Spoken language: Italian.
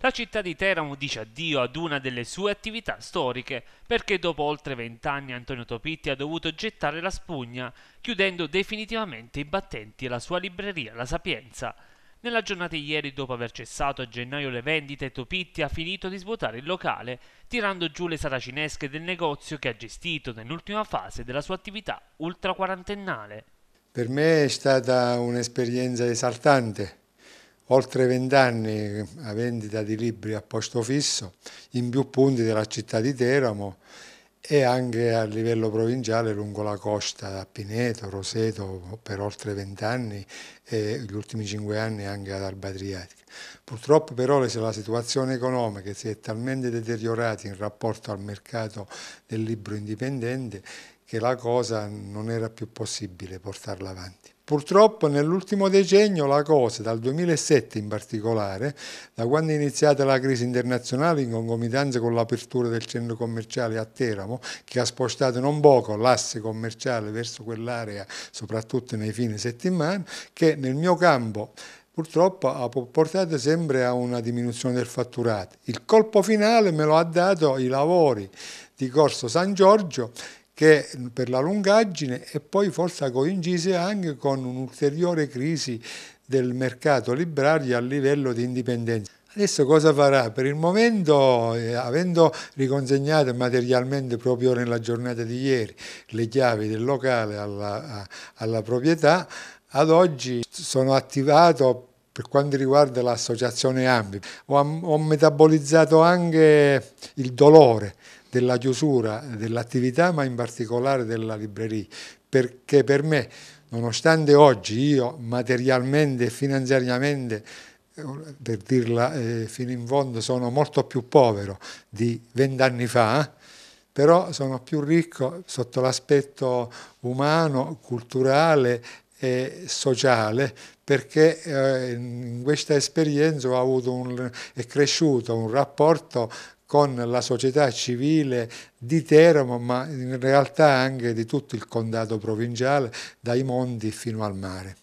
La città di Teramo dice addio ad una delle sue attività storiche perché dopo oltre vent'anni Antonio Topitti ha dovuto gettare la spugna, chiudendo definitivamente i battenti e la sua libreria La Sapienza. Nella giornata di ieri, dopo aver cessato a gennaio le vendite, Topitti ha finito di svuotare il locale, tirando giù le saracinesche del negozio che ha gestito nell'ultima fase della sua attività ultraquarantennale. Per me è stata un'esperienza esaltante oltre vent'anni a vendita di libri a posto fisso in più punti della città di Teramo e anche a livello provinciale lungo la costa a Pineto, Roseto per oltre vent'anni e gli ultimi cinque anni anche ad Alba Adriatica. Purtroppo però la situazione economica si è talmente deteriorata in rapporto al mercato del libro indipendente che la cosa non era più possibile portarla avanti. Purtroppo nell'ultimo decennio la cosa, dal 2007 in particolare, da quando è iniziata la crisi internazionale in concomitanza con l'apertura del centro commerciale a Teramo, che ha spostato non poco l'asse commerciale verso quell'area, soprattutto nei fine settimana, che nel mio campo purtroppo ha portato sempre a una diminuzione del fatturato. Il colpo finale me lo ha dato i lavori di Corso San Giorgio che per la lungaggine e poi forse coincise anche con un'ulteriore crisi del mercato librario a livello di indipendenza. Adesso cosa farà? Per il momento, eh, avendo riconsegnato materialmente proprio nella giornata di ieri le chiavi del locale alla, a, alla proprietà, ad oggi sono attivato per quanto riguarda l'associazione Ambi. Ho, ho metabolizzato anche il dolore della chiusura dell'attività, ma in particolare della libreria, perché per me, nonostante oggi io materialmente e finanziariamente eh, per dirla eh, fino in fondo, sono molto più povero di vent'anni fa, però sono più ricco sotto l'aspetto umano, culturale e sociale perché eh, in questa esperienza un, è cresciuto un rapporto con la società civile di Teramo, ma in realtà anche di tutto il condato provinciale, dai monti fino al mare.